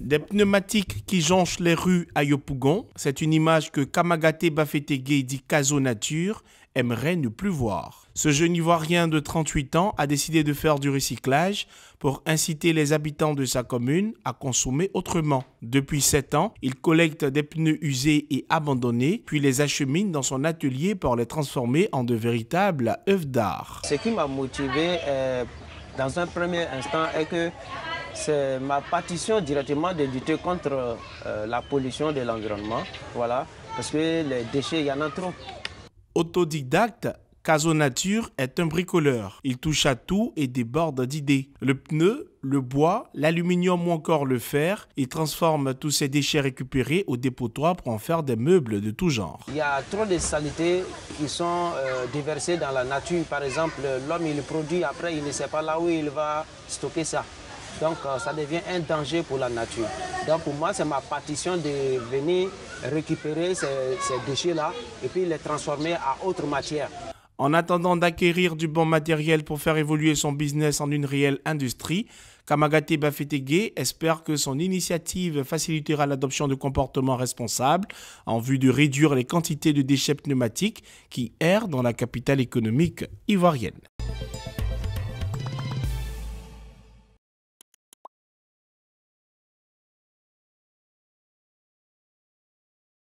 Des pneumatiques qui jonchent les rues à Yopougon, c'est une image que Kamagate Bafetege dit Caso Nature aimerait ne plus voir. Ce jeune Ivoirien de 38 ans a décidé de faire du recyclage pour inciter les habitants de sa commune à consommer autrement. Depuis 7 ans, il collecte des pneus usés et abandonnés, puis les achemine dans son atelier pour les transformer en de véritables œuvres d'art. Ce qui m'a motivé euh, dans un premier instant est que c'est ma partition directement de lutter contre euh, la pollution de l'environnement. Voilà, parce que les déchets, il y en a trop. Autodidacte, Caso Nature est un bricoleur. Il touche à tout et déborde d'idées. Le pneu, le bois, l'aluminium ou encore le fer. Il transforme tous ces déchets récupérés au dépotoir pour en faire des meubles de tout genre. Il y a trop de saletés qui sont euh, déversées dans la nature. Par exemple, l'homme, il produit, après, il ne sait pas là où il va stocker ça. Donc euh, ça devient un danger pour la nature. Donc pour moi, c'est ma partition de venir récupérer ces, déchets-là et puis les transformer en autre matière. En attendant d'acquérir du bon matériel pour faire évoluer son business en une réelle industrie, Kamagate Bafetege espère que son initiative facilitera l'adoption de comportements responsables en vue de réduire les quantités de déchets pneumatiques qui errent dans la capitale économique ivoirienne.